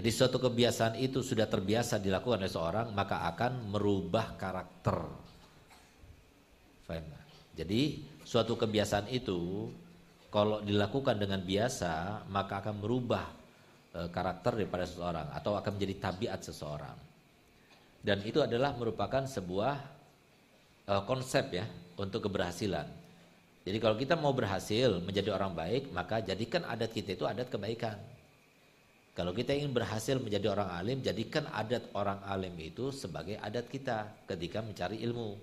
Jadi suatu kebiasaan itu sudah terbiasa dilakukan oleh seorang maka akan merubah karakter. Jadi suatu kebiasaan itu kalau dilakukan dengan biasa maka akan merubah eh, karakter daripada seseorang atau akan menjadi tabiat seseorang. Dan itu adalah merupakan sebuah eh, konsep ya untuk keberhasilan. Jadi kalau kita mau berhasil menjadi orang baik, maka jadikan adat kita itu adat kebaikan. Kalau kita ingin berhasil menjadi orang alim, jadikan adat orang alim itu sebagai adat kita ketika mencari ilmu.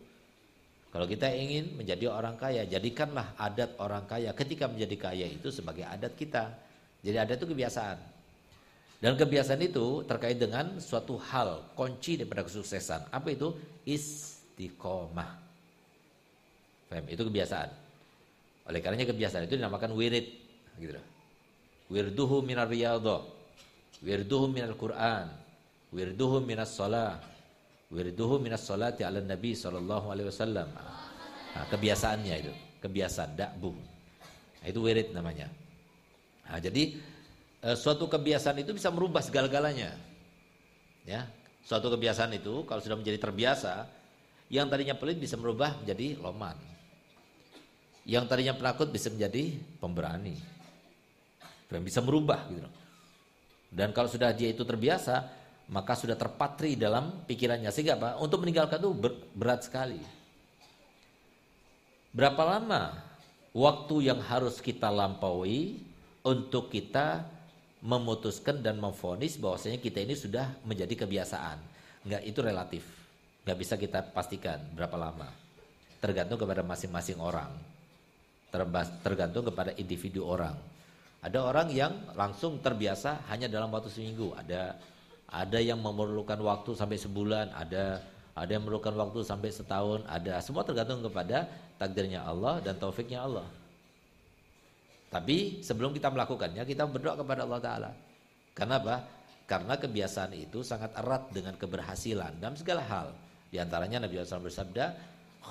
Kalau kita ingin menjadi orang kaya, jadikanlah adat orang kaya ketika menjadi kaya itu sebagai adat kita. Jadi adat itu kebiasaan. Dan kebiasaan itu terkait dengan suatu hal kunci daripada kesuksesan. Apa itu? Istiqomah. Fem, itu kebiasaan. Oleh karenanya kebiasaan itu dinamakan wirid, gitu Wirduhu minar riyadho wirduhum minal Qur'an, wirduhum minas salat, wirduhum minas salati ala Nabi sallallahu alaihi wasallam. Nah, kebiasaannya itu, kebiasaan dakbu. Nah, itu wirid namanya. Nah, jadi eh, suatu kebiasaan itu bisa merubah segala-galanya. Ya, suatu kebiasaan itu kalau sudah menjadi terbiasa, yang tadinya pelit bisa merubah menjadi loman. Yang tadinya penakut bisa menjadi pemberani. Bisa merubah gitu loh. Dan kalau sudah dia itu terbiasa, maka sudah terpatri dalam pikirannya. Sehingga apa? Untuk meninggalkan itu ber, berat sekali. Berapa lama waktu yang harus kita lampaui untuk kita memutuskan dan memfonis bahwasanya kita ini sudah menjadi kebiasaan. Enggak itu relatif. Enggak bisa kita pastikan berapa lama. Tergantung kepada masing-masing orang. Tergantung kepada individu orang. Ada orang yang langsung terbiasa hanya dalam waktu seminggu. Ada ada yang memerlukan waktu sampai sebulan, ada ada yang memerlukan waktu sampai setahun, ada semua tergantung kepada takdirnya Allah dan taufiknya Allah. Tapi sebelum kita melakukannya kita berdoa kepada Allah taala. Kenapa? Karena kebiasaan itu sangat erat dengan keberhasilan dalam segala hal. Di antaranya Nabi Muhammad SAW bersabda,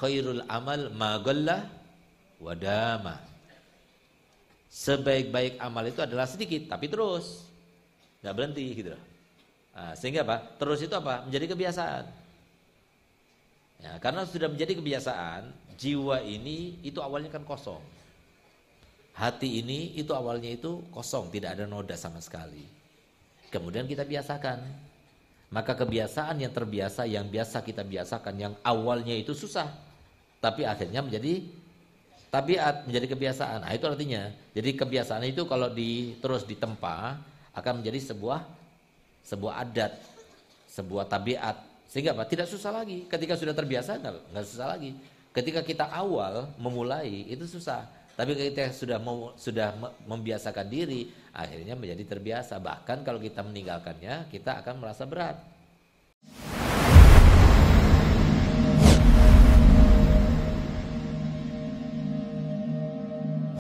"Khairul amal magallah wadama." sebaik-baik amal itu adalah sedikit tapi terus nggak berhenti gitu nah, sehingga apa terus itu apa menjadi kebiasaan ya, karena sudah menjadi kebiasaan jiwa ini itu awalnya kan kosong hati ini itu awalnya itu kosong tidak ada noda sama sekali kemudian kita biasakan maka kebiasaan yang terbiasa yang biasa kita biasakan yang awalnya itu susah tapi akhirnya menjadi tabiat menjadi kebiasaan. Nah, itu artinya. Jadi kebiasaan itu kalau di, terus ditempa akan menjadi sebuah sebuah adat, sebuah tabiat. Sehingga apa? Tidak susah lagi. Ketika sudah terbiasa nggak nggak susah lagi. Ketika kita awal memulai itu susah. Tapi kita sudah mau, sudah membiasakan diri, akhirnya menjadi terbiasa. Bahkan kalau kita meninggalkannya, kita akan merasa berat.